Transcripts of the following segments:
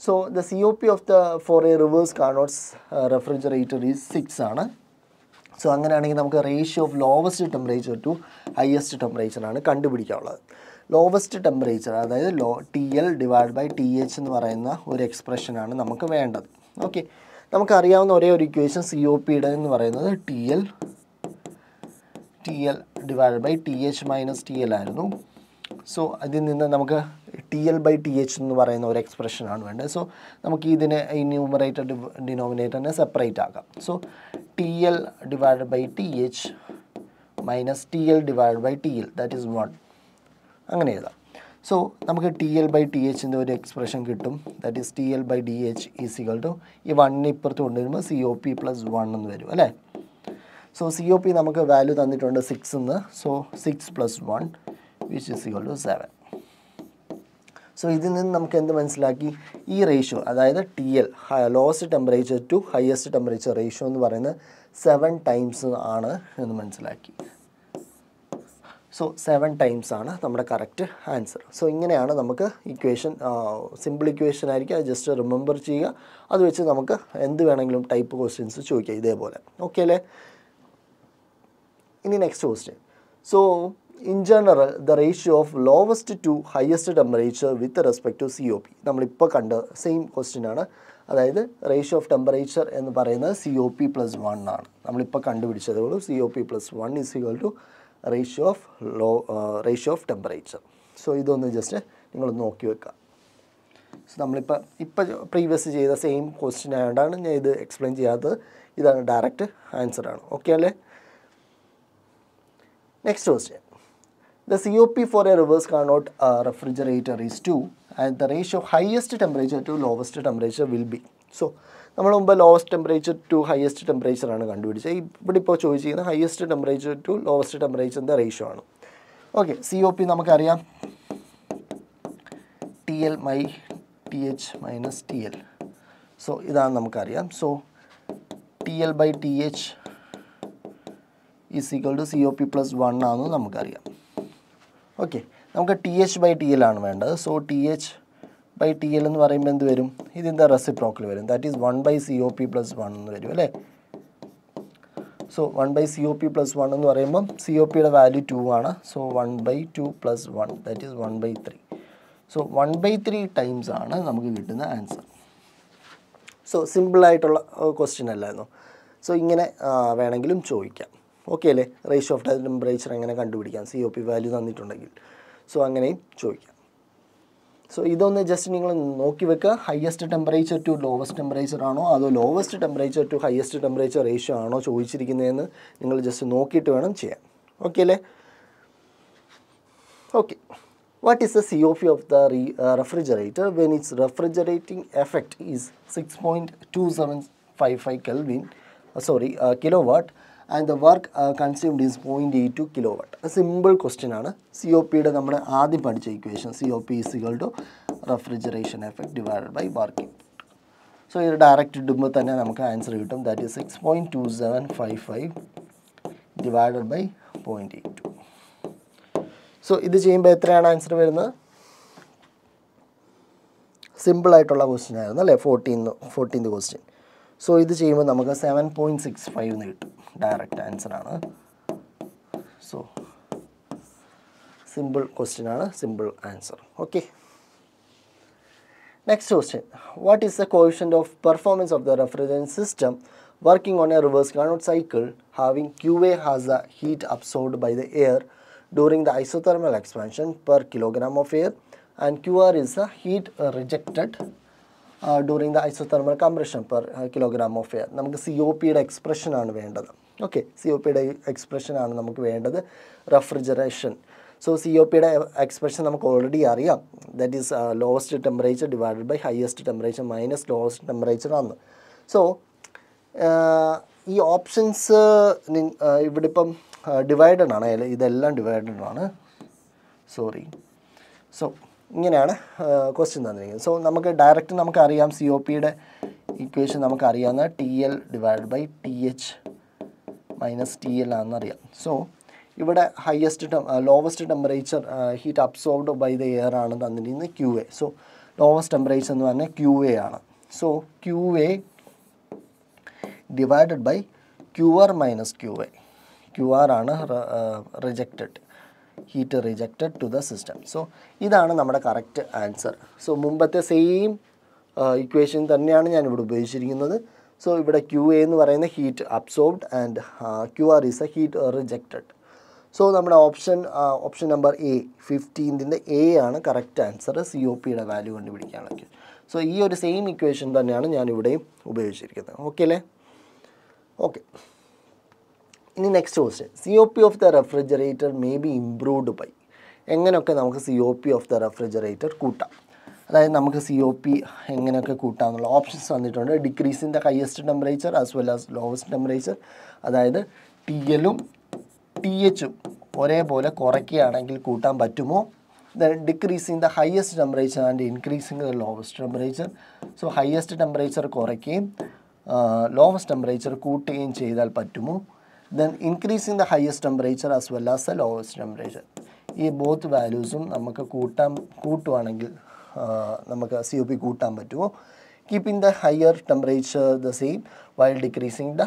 So, the COP of the for a reverse Carnot's uh, refrigerator is 6 ആണ് so അങ്ങനെയാണെങ്കിൽ നമുക്ക് ratio of lowest temperature to highest ടെമ്പറേച്ചറാണ് കണ്ടുപിടിക്കാനുള്ളത് lowest temperature അതായത് low T L divide by T H എന്ന് പറയുന്ന ഒരു എക്സ്പ്രഷനാണ് നമുക്ക് വേണ്ടത് ഓക്കെ നമുക്കറിയാവുന്ന ഒരേ ഒരു ഇക്വേഷൻ സി ഒ പിയുടെ എന്ന് പറയുന്നത് T L T L divide by T H minus T L ആയിരുന്നു സോ അതിൽ നിന്ന് നമുക്ക് T L by T H എന്ന് പറയുന്ന ഒരു എക്സ്പ്രഷനാണ് വേണ്ടത് സോ നമുക്ക് ഇതിനെ ഈ ന്യൂമറേറ്റർ ഡിനോമിനേറ്ററിനെ സെപ്പറേറ്റ് ആക്കാം so T L divide by T H minus T L divide by T L that is one അങ്ങനെ എഴുതാം സോ നമുക്ക് ടി എൽ ബൈ ടി എച്ചിൻ്റെ ഒരു എക്സ്പ്രഷൻ കിട്ടും that is T L by D H is equal to ഈ വണ്ണിന് ഇപ്പുറത്ത് കൊണ്ടുവരുമ്പോൾ C O P plus one എന്ന് വരും അല്ലേ സോ സി ഒ പി നമുക്ക് വാല്യൂ തന്നിട്ടുണ്ട് സിക്സ് എന്ന് so six plus one which is equal to seven so ഇതിൽ നിന്ന് നമുക്ക് എന്ത് മനസ്സിലാക്കി ഈ റേഷ്യോ അതായത് T L lowest temperature to highest temperature ratio എന്ന് പറയുന്നത് സെവൻ ടൈംസ് ആണ് എന്ന് മനസ്സിലാക്കി സോ സെവൻ ടൈംസ് ആണ് നമ്മുടെ കറക്റ്റ് ആൻസർ സോ ഇങ്ങനെയാണ് നമുക്ക് ഇക്വേഷൻ സിമ്പിൾ ഇക്വേഷൻ ആയിരിക്കും അത് ജസ്റ്റ് റിമെമ്പർ ചെയ്യുക അത് വെച്ച് നമുക്ക് എന്ത് വേണമെങ്കിലും ടൈപ്പ് ക്വസ്റ്റ്യൻസ് ചോദിക്കുക ഇതേപോലെ ഓക്കെ അല്ലേ ഇനി next question so in general the ratio of lowest to highest temperature with respect to C O P നമ്മളിപ്പോൾ കണ്ട സെയിം ക്വസ്റ്റ്യൻ ആണ് അതായത് റേഷ്യോ ഓഫ് ടെമ്പറേച്ചർ എന്ന് പറയുന്നത് C O P plus one ആണ് നമ്മളിപ്പോൾ കണ്ടുപിടിച്ചതേ ഉള്ളൂ C O P plus one is equal to ratio of low ratio of temperature so ഇതൊന്ന് ജസ്റ്റ് നിങ്ങൾ നോക്കി വെക്കുക സോ നമ്മളിപ്പോൾ ഇപ്പോൾ പ്രീവിയസ് ചെയ്ത സെയിം ക്വസ്റ്റ്യൻ ആയതുകൊണ്ടാണ് ഞാൻ ഇത് എക്സ്പ്ലെയിൻ ചെയ്യാത്തത് ഇതാണ് ഡയറക്റ്റ് ആൻസർ ആണ് ഓക്കെ അല്ലേ next question The COP for a reverse Carnot uh, refrigerator is 2 and the ratio highest temperature to lowest temperature will be. So, നമ്മൾ മുമ്പ് ലോവസ്റ്റ് ടെമ്പറേച്ചർ ടു ഹയസ്റ്റ് ടെമ്പറേച്ചറാണ് കണ്ടുപിടിച്ചത് ഇവിടെ ഇപ്പോൾ ചോദിച്ചിരിക്കുന്നത് ഹയസ്റ്റ് ടെമ്പറേച്ചർ ടു ലോവസ്റ്റ് ടെമ്പറേച്ചറിൻ്റെ ratio ആണ് okay C O P നമുക്കറിയാം T L my T H minus T L so ഇതാണ് നമുക്കറിയാം so T L by T H is equal to C O P plus one ആണെന്ന് നമുക്കറിയാം okay നമുക്ക് T H by T L ആണ് വേണ്ടത് so T H by T L എന്ന് പറയുമ്പോൾ എന്ത് വരും ഇതിൻ്റെ റെസിപ്രോക്കൽ വരും that is one by C O P plus one എന്ന് വരും അല്ലേ so one by C O P plus one എന്ന് പറയുമ്പം സി ഒ പിയുടെ വാല്യൂ ടു ആണ് so one by two plus one that is one by three so one by three times ആണ് നമുക്ക് കിട്ടുന്ന ആൻസർ സോ സിമ്പിളായിട്ടുള്ള ക്വസ്റ്റ്യൻ അല്ലായിരുന്നു so ഇങ്ങനെ uh, വേണമെങ്കിലും ചോദിക്കാം ഓക്കെ അല്ലേ റേഷ്യോ ഓഫ് ടെമ്പറേച്ചർ എങ്ങനെ കണ്ടുപിടിക്കാം സി ഒ പി വാല്യൂ തന്നിട്ടുണ്ടെങ്കിൽ സോ അങ്ങനെയും ചോദിക്കാം സോ ഇതൊന്ന് ജസ്റ്റ് നിങ്ങൾ നോക്കി വെക്കുക highest temperature to lowest temperature ആണോ അതോ lowest temperature to highest temperature ratio ആണോ ചോദിച്ചിരിക്കുന്നതെന്ന് നിങ്ങൾ ജസ്റ്റ് നോക്കിയിട്ട് വേണം ചെയ്യാൻ ഓക്കെ അല്ലേ okay what is the C O P of the re refrigerator when its refrigerating effect is six point two seven five five kelvin sorry kilo watt and the work consumed is point eight two kilo watt simple question ആണ് C O പിയുടെ നമ്മൾ ആദ്യം പഠിച്ച equation C O P is equal to refrigeration effect divided by working so ഇത് direct ഇടുമ്പോൾ തന്നെ നമുക്ക് answer കിട്ടും that is six point two seven five five divided by point eight two so ഇത് ചെയ്യുമ്പോൾ എത്രയാണ് ആൻസർ വരുന്നത് സിമ്പിൾ ആയിട്ടുള്ള ക്വസ്റ്റ്യൻ ആയിരുന്നു അല്ലേ ഫോർട്ടീൻ ഫോർട്ടീൻത് ക്വസ്റ്റ്യൻ സോ ഇത് ചെയ്യുമ്പോൾ നമുക്ക് സെവൻ പോയിൻറ്റ് സിക്സ് ഫൈവ് എന്ന് കിട്ടും direct answer. So, simple question and simple answer. Okay. Next question. What is the coefficient of performance of the refrigerant system working on a reverse Carnot cycle having QA has the heat absorbed by the air during the isothermal expansion per kilogram of air and QR is the heat rejected during the isothermal compression per kilogram of air നമുക്ക് C O പിയുടെ എക്സ്പ്രഷനാണ് വേണ്ടത് okay C O പിയുടെ എക്സ്പ്രഷനാണ് നമുക്ക് വേണ്ടത് refrigeration so C O പിയുടെ expression നമുക്ക് ഓൾറെഡി അറിയാം that is lowest temperature divided by highest temperature minus lowest temperature ആണ് സോ ഈ ഓപ്ഷൻസ് ഇവിടെ ഇപ്പം ഡിവൈഡഡ് ആണ് ഇതെല്ലാം ഡിവൈഡഡ് ആണ് സോറി സോ ഇങ്ങനെയാണ് ക്വസ്റ്റ്യൻ തന്നിരിക്കുന്നത് സോ നമുക്ക് ഡയറക്റ്റ് നമുക്കറിയാം സി ഒ പിയുടെ ഇക്വേഷൻ നമുക്കറിയാവുന്ന T L divide by T H minus T L ആണെന്നറിയാം സോ ഇവിടെ ഹയസ്റ്റ് ടെ lowest temperature heat absorbed by the air ആണ് തന്നിരിക്കുന്നത് Q A so lowest temperature എന്ന് പറഞ്ഞാൽ ക്യു എ ആണ് so Q A divide by Q R minus Q A Q R ആണ് rejected heat rejected to the system so ഇതാണ് നമ്മുടെ correct answer so മുമ്പത്തെ same equation തന്നെയാണ് ഞാൻ ഇവിടെ ഉപയോഗിച്ചിരിക്കുന്നത് സോ ഇവിടെ ക്യു എ എന്ന് പറയുന്ന heat absorbed and Q R is A heat rejected so നമ്മുടെ ഓപ്ഷൻ ഓപ്ഷൻ നമ്പർ എ ഫിഫ്റ്റീൻതിൻ്റെ എ ആണ് കറക്റ്റ് ആൻസർ സി ഒ പിയുടെ വാല്യൂ കണ്ടുപിടിക്കുകയാണെങ്കിൽ സോ ഈ ഒരു സെയിം ഇക്വേഷൻ തന്നെയാണ് ഞാൻ ഇവിടെയും ഉപയോഗിച്ചിരിക്കുന്നത് ഓക്കെ അല്ലേ ഓക്കെ ഇനി next question C O P of the refrigerator may be improved by എങ്ങനെയൊക്കെ നമുക്ക് C O P of the refrigerator കൂട്ടാം അതായത് നമുക്ക് സി ഒ പി എങ്ങനെയൊക്കെ കൂട്ടാമെന്നുള്ള ഓപ്ഷൻസ് വന്നിട്ടുണ്ട് decrease in the highest temperature as well as lowest temperature അതായത് T എല്ലും ടി എച്ചും ഒരേപോലെ കുറയ്ക്കുകയാണെങ്കിൽ കൂട്ടാൻ പറ്റുമോ decrease in the highest temperature and increasing the lowest temperature so highest temperature കുറയ്ക്കുകയും ലോവസ്റ്റ് ടെമ്പറേച്ചർ കൂട്ടുകയും ചെയ്താൽ പറ്റുമോ then increasing the highest temperature as well as the lowest temperature ഈ ബോത്ത് വാല്യൂസും നമുക്ക് കൂട്ടാൻ കൂട്ടുവാണെങ്കിൽ നമുക്ക് സി ഒ പി കൂട്ടാൻ പറ്റുമോ keeping the higher temperature the same while decreasing the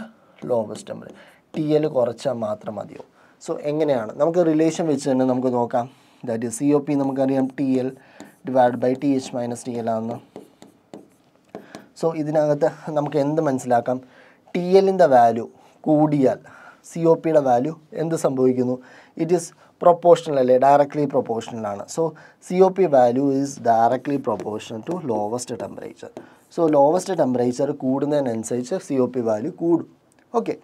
lowest temperature T L കുറച്ചാൽ മാത്രം മതിയോ സോ എങ്ങനെയാണ് നമുക്ക് റിലേഷൻ വെച്ച് തന്നെ നമുക്ക് നോക്കാം that is C O P നമുക്കറിയാം T L divide by T H minus T L ആണെന്ന് സോ ഇതിനകത്ത് നമുക്ക് എന്ത് മനസ്സിലാക്കാം ടി എല്ലിൻ്റെ വാല്യൂ കൂടിയാൽ സി ഒ പിയുടെ വാല്യൂ എന്ത് സംഭവിക്കുന്നു ഇറ്റ് ഈസ് പ്രൊപ്പോർഷണൽ അല്ലേ ഡയറക്ട്ലി പ്രൊപ്പോർഷണൽ ആണ് so C O P value is directly proportional to lowest temperature so lowest temperature കൂടുന്നതിനനുസരിച്ച് സി ഒ പി വാല്യൂ കൂടും ഓക്കെ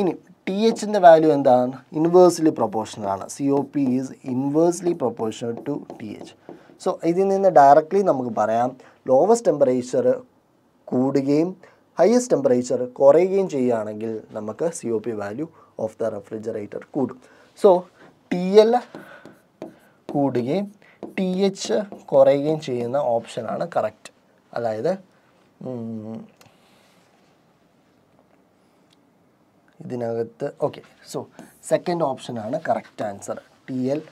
ഇനി ടി എച്ചിൻ്റെ വാല്യൂ എന്താണ് ഇൻവേഴ്സ്ലി പ്രൊപ്പോർഷണൽ ആണ് C O P is inversely proportional to T H so ഇതിൽ നിന്ന് directly നമുക്ക് പറയാം ലോവസ്റ്റ് ടെമ്പറേച്ചർ കൂടുകയും ഹയസ്റ്റ് ടെമ്പറേച്ചർ കുറയുകയും ചെയ്യുകയാണെങ്കിൽ നമുക്ക് C O P value of the refrigerator കൂടും സോ ടി എൽ കൂടുകയും ടി എച്ച് കുറയുകയും ചെയ്യുന്ന ഓപ്ഷനാണ് കറക്റ്റ് അതായത് ഇതിനകത്ത് ഓക്കെ സോ സെക്കൻഡ് ഓപ്ഷനാണ് correct answer T L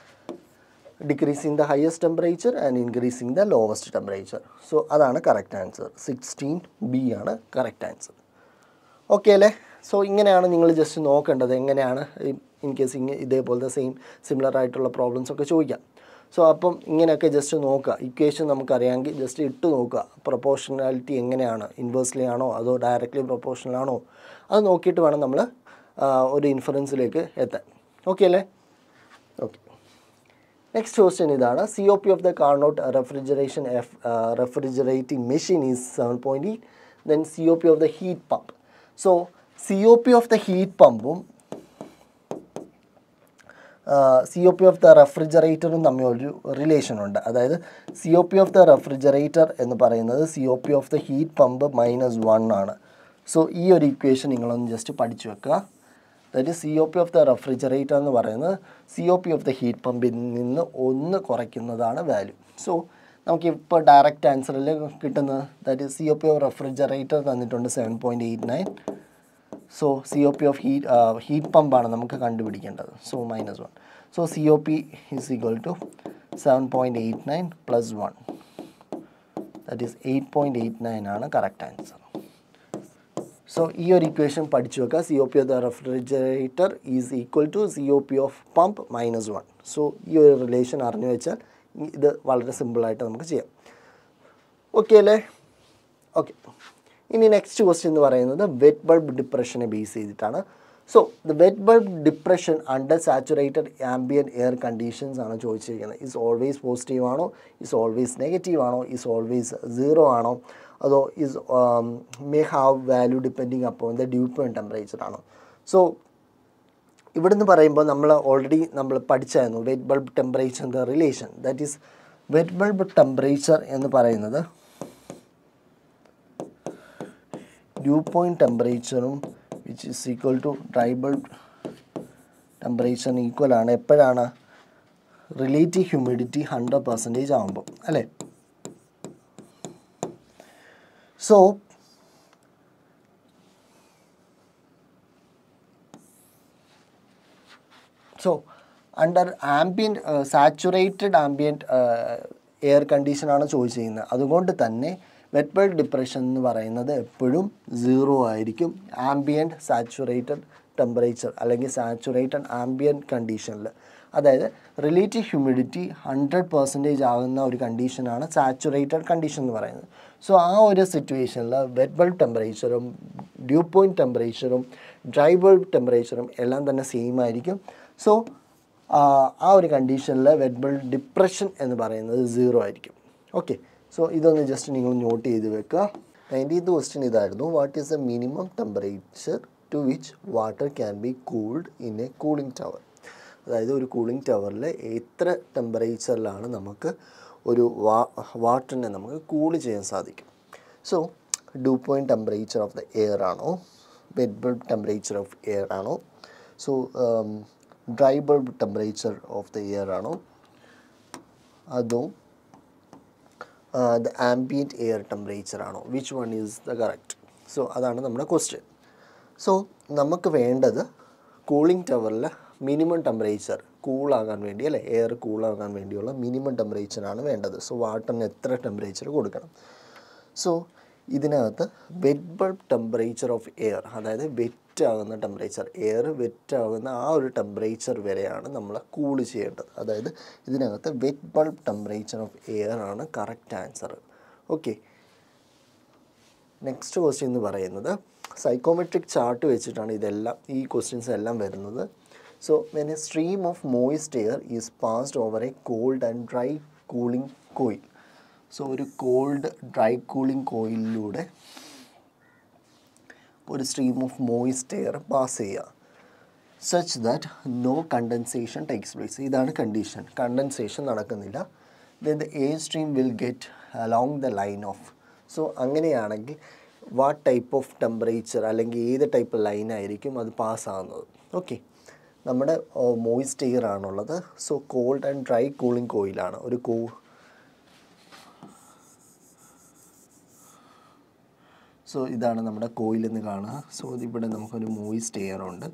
decreasing the highest temperature and increasing the lowest temperature so അതാണ് കറക്റ്റ് ആൻസർ സിക്സ്റ്റീൻ ബി ആണ് കറക്റ്റ് ആൻസർ ഓക്കെ അല്ലേ സോ ഇങ്ങനെയാണ് നിങ്ങൾ ജസ്റ്റ് നോക്കേണ്ടത് എങ്ങനെയാണ് ഇൻ കേസ് ഇങ്ങനെ ഇതേപോലത്തെ സെയിം സിമിലർ ആയിട്ടുള്ള പ്രോബ്ലംസ് ഒക്കെ ചോദിക്കാം സോ അപ്പം ഇങ്ങനെയൊക്കെ ജസ്റ്റ് നോക്കുക ഇക്വേഷൻ നമുക്കറിയാമെങ്കിൽ ജസ്റ്റ് ഇട്ട് നോക്കുക പ്രൊപ്പോർഷണാലിറ്റി എങ്ങനെയാണ് ഇൻവേഴ്സ്ലി ആണോ അതോ ഡയറക്റ്റ്ലി പ്രൊപ്പോർഷണൽ ആണോ അത് നോക്കിയിട്ട് വേണം നമ്മൾ ഒരു ഇൻഫറൻസിലേക്ക് എത്താൻ ഓക്കെ അല്ലേ ഓക്കെ നെക്സ്റ്റ് ക്വസ്റ്റ്യൻ ഇതാണ് C O P of the Carnot refrigeration F refrigerating machine is seven point eight then C O P of the heat pump so C O P of the heat പമ്പും C O P of the റെഫ്രിജറേറ്ററും തമ്മിലൊരു relation ഉണ്ട് അതായത് C O P of the refrigerator എന്ന് പറയുന്നത് C O P of the heat pump minus one ആണ് so ഈ ഒരു ഇക്വേഷൻ നിങ്ങളൊന്ന് ജസ്റ്റ് പഠിച്ചു വെക്കുക that is C O P of the refrigerator എന്ന് പറയുന്നത് C O P of the heat പമ്പിൽ നിന്ന് ഒന്ന് കുറയ്ക്കുന്നതാണ് വാല്യൂ സോ നമുക്കിപ്പോൾ ഡയറക്റ്റ് ആൻസറിൽ കിട്ടുന്നത് that is C O P of refrigerator തന്നിട്ടുണ്ട് seven point eight nine so C O P of heat heat പമ്പാണ് നമുക്ക് കണ്ടുപിടിക്കേണ്ടത് so minus one so C O P is equal to seven point eight nine plus one that is eight point eight nine ആണ് correct answer so ഈ ഒരു equation പഠിച്ചു വെക്കുക C O P of the refrigerator is equal to C O P of pump minus one so ഈ ഒരു relation അറിഞ്ഞു വെച്ചാൽ ഇത് വളരെ സിമ്പിളായിട്ട് നമുക്ക് ചെയ്യാം ഓക്കെ അല്ലേ ഓക്കെ ഇനി നെക്സ്റ്റ് ക്വസ്റ്റ്യൻ എന്ന് പറയുന്നത് വെറ്റ് ബൾബ് ഡിപ്രഷനെ ബേസ് ചെയ്തിട്ടാണ് so the wet bulb depression under saturated ambient air conditions ആണ് ചോദിച്ചിരിക്കുന്നത് ഇസ് ഓൾവേസ് പോസിറ്റീവ് ആണോ ഇസ് ഓൾവേസ് നെഗറ്റീവ് ആണോ ഇസ് ഓൾവേസ് സീറോ ആണോ അതോ is may have value depending അപ്പോൾ ദ ഡ്യൂ പോയിൻറ്റ് ടെമ്പറേച്ചർ ആണോ സോ ഇവിടുന്ന് പറയുമ്പോൾ നമ്മൾ ഓൾറെഡി നമ്മൾ പഠിച്ചായിരുന്നു wet bulb temperature the relation that is wet bulb temperature എന്ന് പറയുന്നത് ഡ്യൂ പോയിൻറ്റ് ടെമ്പറേച്ചറും which is equal to dry bulb ടെമ്പറേച്ചറിന് ഈക്വൽ ആണ് എപ്പോഴാണ് റിലേറ്റീവ് ഹ്യൂമിഡിറ്റി ഹൺഡ്രഡ് പെർസെൻറ്റേജ് ആകുമ്പോൾ അല്ലേ so so under ambient saturated ambient air കണ്ടീഷനാണ് ചോദിച്ചു ചെയ്യുന്നത് അതുകൊണ്ട് തന്നെ വെറ്റ്ബേർഡ് ഡിപ്രഷൻ എന്ന് പറയുന്നത് എപ്പോഴും സീറോ ആയിരിക്കും ആംബിയൻറ്റ് സാച്ചുറേറ്റഡ് ടെമ്പറേച്ചർ അല്ലെങ്കിൽ സാച്ചുറേറ്റഡ് ആംബിയൻറ്റ് കണ്ടീഷനിൽ അതായത് റിലേറ്റീവ് ഹ്യൂമിഡിറ്റി ഹൺഡ്രഡ് പെർസെൻറ്റേജ് ആകുന്ന ഒരു കണ്ടീഷനാണ് സാച്ചുറേറ്റഡ് കണ്ടീഷൻ എന്ന് പറയുന്നത് സോ ആ ഒരു സിറ്റുവേഷനിൽ വെറ്റ് ബൾബ് ടെമ്പറേച്ചറും ഡ്യൂ പോയിൻറ്റ് ടെമ്പറേച്ചറും ഡ്രൈ ബൾബ് ടെമ്പറേച്ചറും എല്ലാം തന്നെ സെയിം ആയിരിക്കും സോ ആ ഒരു കണ്ടീഷനിൽ വെറ്റ് ബൾബ് ഡിപ്രഷൻ എന്ന് പറയുന്നത് സീറോ ആയിരിക്കും ഓക്കെ സോ ഇതൊന്ന് ജസ്റ്റ് നിങ്ങൾ നോട്ട് ചെയ്ത് വെക്കുക നയൻറ്റീൻത് ക്വസ്റ്റ്യൻ ഇതായിരുന്നു what is a minimum temperature to which water can be cooled in a cooling tower അതായത് ഒരു കൂളിംഗ് ടവറിൽ എത്ര ടെമ്പറേച്ചറിലാണ് നമുക്ക് ഒരു വാ വാട്ടറിനെ നമുക്ക് കൂൾ ചെയ്യാൻ സാധിക്കും so dew point temperature of the air ആണോ wet bulb temperature of air ആണോ so dry bulb temperature of the air ആണോ അതോ ദ ആംബിയൻറ്റ് എയർ ടെമ്പറേച്ചർ ആണോ which one is the correct so അതാണ് നമ്മുടെ ക്വസ്റ്റ്യൻ സോ നമുക്ക് വേണ്ടത് cooling ടവറിൽ മിനിമം ടെമ്പറേച്ചർ കൂളാകാൻ വേണ്ടി അല്ലേ എയർ കൂളാകാൻ വേണ്ടിയുള്ള മിനിമം ടെമ്പറേച്ചറാണ് വേണ്ടത് സോ വാട്ടറിന് എത്ര ടെമ്പറേച്ചർ കൊടുക്കണം സോ ഇതിനകത്ത് wet bulb temperature of air അതായത് വെറ്റ് ആകുന്ന ടെമ്പറേച്ചർ എയർ വെറ്റ് ആകുന്ന ആ ഒരു ടെമ്പറേച്ചർ വരെയാണ് നമ്മൾ കൂൾ ചെയ്യേണ്ടത് അതായത് ഇതിനകത്ത് wet bulb temperature of air ആണ് correct answer okay next question എന്ന് പറയുന്നത് സൈക്കോമെട്രിക് ചാർട്ട് വെച്ചിട്ടാണ് ഇതെല്ലാം ഈ ക്വസ്റ്റ്യൻസ് എല്ലാം വരുന്നത് so when a stream of moist air is passed over a cold and dry cooling coil so ഒരു കോൾഡ് ഡ്രൈ കൂളിംഗ് കോയിലിലൂടെ ഒരു stream of moist air pass ചെയ്യുക such that no condensation takes place ഇതാണ് condition condensation നടക്കുന്നില്ല then the air stream will get along the line of so അങ്ങനെയാണെങ്കിൽ what type of temperature അല്ലെങ്കിൽ ഏത് type line ആയിരിക്കും അത് പാസ്സാകുന്നത് ഓക്കെ നമ്മുടെ മോയിസ്റ്റ് uh, എയർ ആണുള്ളത് so cold and dry cooling കോയിലാണ് ഒരു കോ സോ ഇതാണ് നമ്മുടെ കോയിൽ എന്ന് കാണുക സോ ഇവിടെ നമുക്കൊരു മോയിസ്റ്റ് എയർ ഉണ്ട്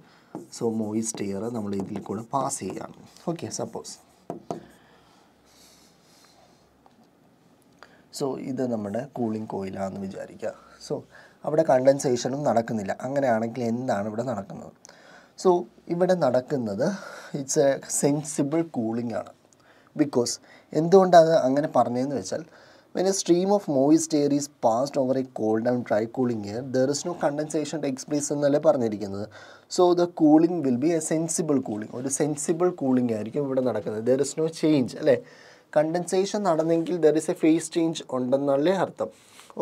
സോ മോയിസ്റ്റ് എയർ നമ്മൾ ഇതിൽ കൂടെ പാസ് ചെയ്യാം ഓക്കെ സപ്പോസ് സോ ഇത് നമ്മുടെ കൂളിംഗ് കോയിലാണെന്ന് വിചാരിക്കുക സോ അവിടെ കണ്ടൻസേഷനും നടക്കുന്നില്ല അങ്ങനെയാണെങ്കിൽ എന്താണ് ഇവിടെ നടക്കുന്നത് സോ ഇവിടെ നടക്കുന്നത് ഇറ്റ്സ് എ സെൻസിബിൾ കൂളിംഗ് ആണ് ബിക്കോസ് എന്തുകൊണ്ടത് അങ്ങനെ പറഞ്ഞതെന്ന് വെച്ചാൽ When a stream of moist air is passed over a cold and dry cooling air, there is no condensation takes place എന്നല്ല പറഞ്ഞിരിക്കുന്നത് So the cooling will be a sensible cooling. ഒരു sensible cooling ആയിരിക്കും ഇവിടെ നടക്കുന്നത് There is no change. അല്ലേ condensation നടന്നെങ്കിൽ there is a phase change ഉണ്ടെന്നല്ലേ അർത്ഥം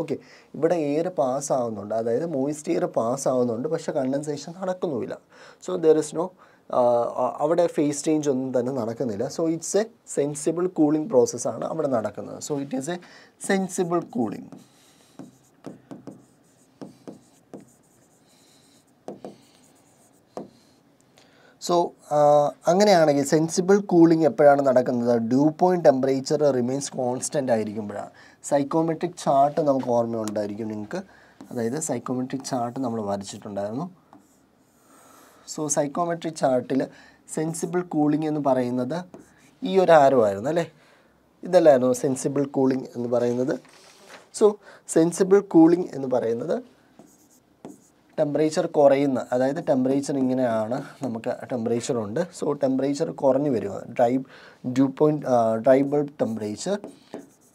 ഓക്കെ ഇവിടെ എയർ പാസ് ആവുന്നുണ്ട് അതായത് മോയിസ്റ്റ് എയർ പാസ് ആവുന്നുണ്ട് പക്ഷേ കണ്ടൻസേഷൻ നടക്കുന്നുമില്ല സോ ദർ ഇസ് നോ അവിടെ ഫേസ് ചേഞ്ച് ഒന്നും തന്നെ നടക്കുന്നില്ല so it's a sensible cooling പ്രോസസ്സാണ് അവിടെ നടക്കുന്നത് so it is a sensible cooling so അങ്ങനെയാണെങ്കിൽ സെൻസിബിൾ കൂളിംഗ് എപ്പോഴാണ് നടക്കുന്നത് dew point temperature remains constant ആയിരിക്കുമ്പോഴാണ് സൈക്കോമെട്രിക് ചാർട്ട് നമുക്ക് ഓർമ്മയുണ്ടായിരിക്കും നിങ്ങൾക്ക് അതായത് സൈക്കോമെട്രിക് ചാർട്ട് നമ്മൾ വരച്ചിട്ടുണ്ടായിരുന്നു സോ സൈക്കോമെട്രി ചാർട്ടിൽ സെൻസിബിൾ കൂളിംഗ് എന്ന് പറയുന്നത് ഈ ഒരു ആരോ ആയിരുന്നു അല്ലേ ഇതല്ലായിരുന്നു സെൻസിബിൾ കൂളിംഗ് എന്ന് പറയുന്നത് സോ സെൻസിബിൾ കൂളിംഗ് എന്ന് പറയുന്നത് ടെമ്പറേച്ചർ കുറയുന്ന അതായത് ടെമ്പറേച്ചർ ഇങ്ങനെയാണ് നമുക്ക് ടെമ്പറേച്ചർ ഉണ്ട് സോ ടെമ്പറേച്ചർ കുറഞ്ഞു വരിക dry dew point dry bulb temperature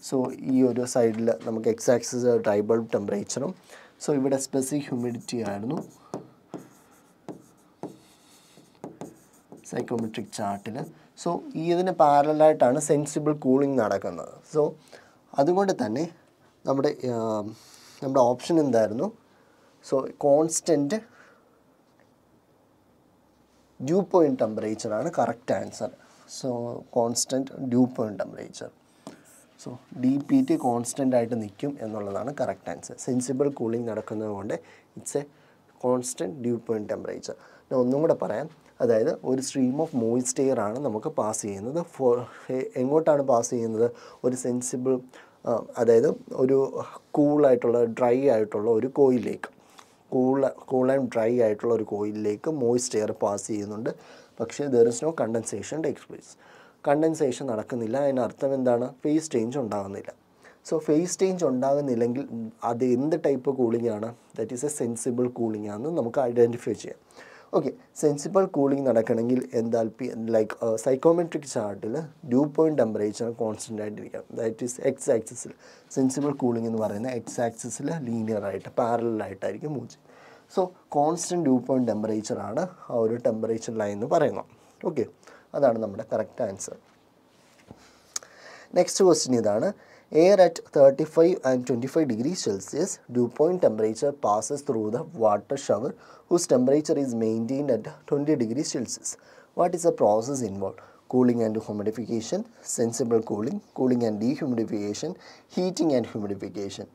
so ഈ ഒരു സൈഡിൽ നമുക്ക് എക്സാക്സസ് ഡ്രൈ ബൾബ് ടെമ്പറേച്ചറും സോ ഇവിടെ സ്പെസിഫിക് ഹ്യൂമിഡിറ്റി ആയിരുന്നു സൈക്കോമെട്രിക് ചാർട്ടിൽ സോ ഈ ഇതിന് പാരലായിട്ടാണ് സെൻസിബിൾ കൂളിംഗ് നടക്കുന്നത് സോ അതുകൊണ്ട് തന്നെ നമ്മുടെ നമ്മുടെ ഓപ്ഷൻ എന്തായിരുന്നു സോ കോൺസ്റ്റൻറ്റ് ഡ്യൂ പോയിൻറ്റ് ടെമ്പറേച്ചറാണ് correct answer so constant dew point temperature so D P T constant ആയിട്ട് നിൽക്കും എന്നുള്ളതാണ് കറക്റ്റ് ആൻസർ സെൻസിബിൾ കൂളിംഗ് നടക്കുന്നത് കൊണ്ട് it's a constant dew point temperature ഞാൻ ഒന്നും കൂടെ പറയാം അതായത് ഒരു സ്ട്രീം ഓഫ് മോയിസ്റ്റ് എയർ ആണ് നമുക്ക് പാസ് ചെയ്യുന്നത് ഫോ എങ്ങോട്ടാണ് പാസ് ചെയ്യുന്നത് ഒരു സെൻസിബിൾ അതായത് ഒരു കൂളായിട്ടുള്ള ഡ്രൈ ആയിട്ടുള്ള ഒരു കോയിലേക്ക് കൂൾ കൂൾ ആൻഡ് ഡ്രൈ ആയിട്ടുള്ള ഒരു കോയിലേക്ക് മോയിസ്റ്റ് എയർ പാസ് ചെയ്യുന്നുണ്ട് പക്ഷേ there is no condensation takes place condensation നടക്കുന്നില്ല അതിനർത്ഥം എന്താണ് ഫേസ് ചേഞ്ച് ഉണ്ടാകുന്നില്ല സോ ഫേസ് ചേഞ്ച് ഉണ്ടാകുന്നില്ലെങ്കിൽ അത് എന്ത് ടൈപ്പ് കൂളിംഗ് ആണ് that is a sensible cooling ആണെന്ന് നമുക്ക് ഐഡൻറ്റിഫൈ ചെയ്യാം ഓക്കെ സെൻസിബിൾ കൂളിംഗ് നടക്കണമെങ്കിൽ പി ലൈക്ക് സൈക്കോമെട്രിക് ചാർട്ടിൽ ഡ്യൂ പോയിൻറ്റ് ടെമ്പറേച്ചർ കോൺസ്റ്റൻ്റ് ആയിട്ടിരിക്കാം ദാറ്റ് ഈസ് എക്സ് ആക്സിസിൽ സെൻസിബിൾ കൂളിംഗ് എന്ന് പറയുന്ന എക്സ് ആക്സിസിൽ ലീനിയർ ആയിട്ട് പാരലായിട്ടായിരിക്കും move so constant dew point ടെമ്പറേച്ചറാണ് ആ ഒരു ടെമ്പറേച്ചർ ലൈൻ എന്ന് പറയുന്നത് ഓക്കെ അതാണ് നമ്മുടെ കറക്റ്റ് ആൻസർ നെക്സ്റ്റ് ക്വസ്റ്റിൻ ഇതാണ് Air at 35 and 25 degrees Celsius, dew point temperature passes through the water shower whose temperature is maintained at 20 degrees Celsius. What is the process involved? Cooling and humidification, sensible cooling, cooling and dehumidification, heating and humidification.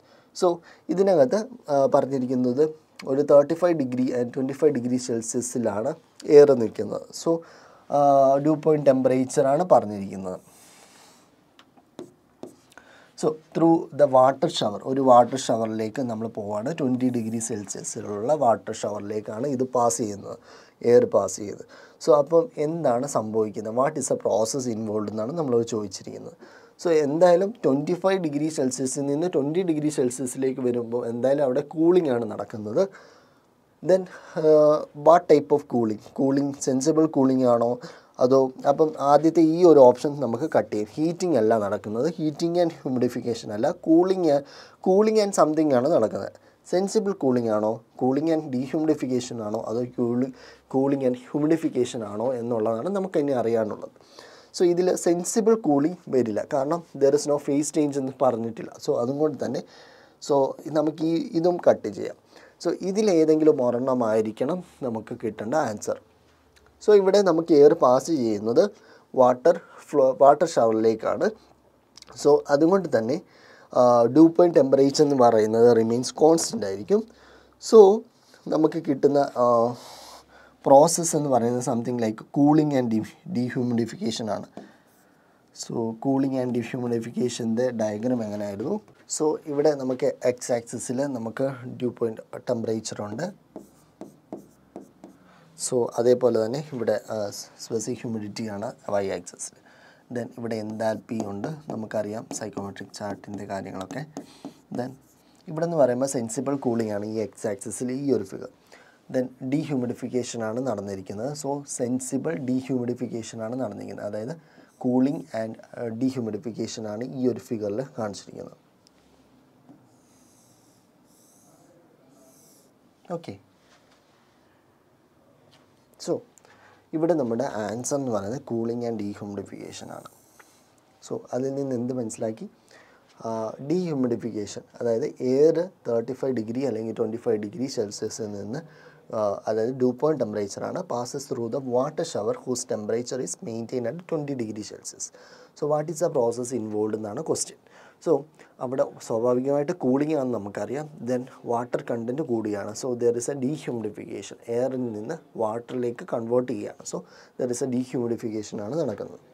So, ഇതിനകത്ത് പറഞ്ഞിരിക്കുന്നത് ഒരു thirty five degree and twenty five degree സെൽഷ്യസിലാണ് air നിൽക്കുന്നത് so dew point ടെമ്പറേച്ചറാണ് പറഞ്ഞിരിക്കുന്നത് so through the water shower ഒരു water ഷവറിലേക്ക് നമ്മൾ പോവാണ് ട്വൻറ്റി ഡിഗ്രി സെൽഷ്യസിലുള്ള വാട്ടർ ഷവറിലേക്കാണ് ഇത് പാസ് ചെയ്യുന്നത് എയർ പാസ് ചെയ്ത് സോ അപ്പം എന്താണ് സംഭവിക്കുന്നത് what is a process involve എന്നാണ് നമ്മൾ ചോദിച്ചിരിക്കുന്നത് സോ എന്തായാലും ട്വൻറ്റി ഫൈവ് ഡിഗ്രി സെൽഷ്യസിൽ നിന്ന് ട്വൻറ്റി ഡിഗ്രി സെൽഷ്യസിലേക്ക് വരുമ്പോൾ എന്തായാലും അവിടെ കൂളിംഗ് ആണ് നടക്കുന്നത് then what type of cooling cooling sensible cooling ആണോ അതോ അപ്പം ആദ്യത്തെ ഈ ഒരു ഓപ്ഷൻസ് നമുക്ക് കട്ട് ചെയ്യും ഹീറ്റിംഗ് അല്ല നടക്കുന്നത് ഹീറ്റിംഗ് ആൻഡ് ഹ്യൂമിഡിഫിക്കേഷൻ അല്ല കൂളിംഗ് കൂളിംഗ് ആൻഡ് സംതിങ് ആണ് നടക്കുന്നത് സെൻസിബിൾ കൂളിംഗ് ആണോ കൂളിംഗ് ആൻഡ് ഡീഹ്യൂമിഡിഫിക്കേഷൻ ആണോ അതോ കൂളി കൂളിംഗ് ആൻഡ് ഹ്യൂമിഡിഫിക്കേഷൻ ആണോ എന്നുള്ളതാണ് നമുക്ക് ഇനി അറിയാനുള്ളത് സോ ഇതിൽ സെൻസിബിൾ കൂളിംഗ് വരില്ല കാരണം there is no phase change എന്ന് പറഞ്ഞിട്ടില്ല സോ അതുകൊണ്ട് തന്നെ സോ നമുക്ക് ഈ ഇതും കട്ട് ചെയ്യാം സോ ഇതിലേതെങ്കിലും ഒരെണ്ണമായിരിക്കണം നമുക്ക് കിട്ടേണ്ട ആൻസർ സോ ഇവിടെ നമുക്ക് എയർ പാസ് ചെയ്യുന്നത് വാട്ടർ ഫ്ലോ വാട്ടർ ഷവറിലേക്കാണ് സോ അതുകൊണ്ട് തന്നെ ഡ്യൂ പോയിൻറ്റ് ടെമ്പറേച്ചർ എന്ന് പറയുന്നത് റിമെയിൻസ് കോൺസ്റ്റൻ്റ് ആയിരിക്കും സോ നമുക്ക് കിട്ടുന്ന പ്രോസസ്സ് എന്ന് പറയുന്നത് something like cooling and de dehumidification ആണ് സോ കൂളിംഗ് ആൻഡ് ഡീഹ്യൂമിഡിഫിക്കേഷൻ്റെ ഡയഗ്രാം എങ്ങനെയായിരുന്നു സോ ഇവിടെ നമുക്ക് എക്സ് ആക്സിസിൽ നമുക്ക് ഡ്യൂ പോയിൻറ്റ് ടെമ്പറേച്ചറുണ്ട് സോ അതേപോലെ തന്നെ ഇവിടെ സ്പെസി ഹ്യൂമിഡിറ്റിയാണ് വൈ ആക്സസിൽ ദെൻ ഇവിടെ എന്താൽപ്പി ഉണ്ട് നമുക്കറിയാം സൈക്കോമെട്രിക് ചാർട്ടിൻ്റെ കാര്യങ്ങളൊക്കെ ദെൻ ഇവിടെ എന്ന് പറയുമ്പോൾ സെൻസിബിൾ കൂളിംഗ് ആണ് ഈ എക്സ് ആക്സിസിൽ ഈ ഒരു ഫിഗർ ദെൻ ഡീഹ്യൂമിഡിഫിക്കേഷനാണ് നടന്നിരിക്കുന്നത് സോ സെൻസിബിൾ ഡീഹ്യൂമിഡിഫിക്കേഷനാണ് നടന്നിരിക്കുന്നത് അതായത് കൂളിംഗ് ആൻഡ് ഡീഹ്യൂമിഡിഫിക്കേഷനാണ് ഈ ഒരു ഫിഗറിൽ കാണിച്ചിരിക്കുന്നത് ഓക്കെ സോ ഇവിടെ നമ്മുടെ ആൻസർ എന്ന് പറയുന്നത് കൂളിംഗ് ആൻഡ് ഡീഹ്യൂമിഡിഫിക്കേഷൻ ആണ് സോ അതിൽ നിന്ന് എന്ത് മനസ്സിലാക്കി ഡീഹ്യൂമിഡിഫിക്കേഷൻ അതായത് എയർ തേർട്ടി ഫൈവ് ഡിഗ്രി അല്ലെങ്കിൽ ട്വൻറ്റി ഫൈവ് ഡിഗ്രി സെൽഷ്യസിൽ നിന്ന് അതായത് ഡ്യൂ പോയിൻറ്റ് ടെമ്പറേച്ചറാണ് passes through the water shower whose temperature is maintain at twenty degree celsius so what is the process involve എന്നാണ് ക്വസ്റ്റ്യൻ സോ അവിടെ സ്വാഭാവികമായിട്ട് cooling ആണെന്ന് നമുക്കറിയാം ദെൻ വാട്ടർ കണ്ടൻറ്റ് കൂടിയാണ് so there is a dehumidification എയറിൽ നിന്ന് വാട്ടറിലേക്ക് കൺവേർട്ട് ചെയ്യുകയാണ് so there is a dehumidification ആണ് നടക്കുന്നത്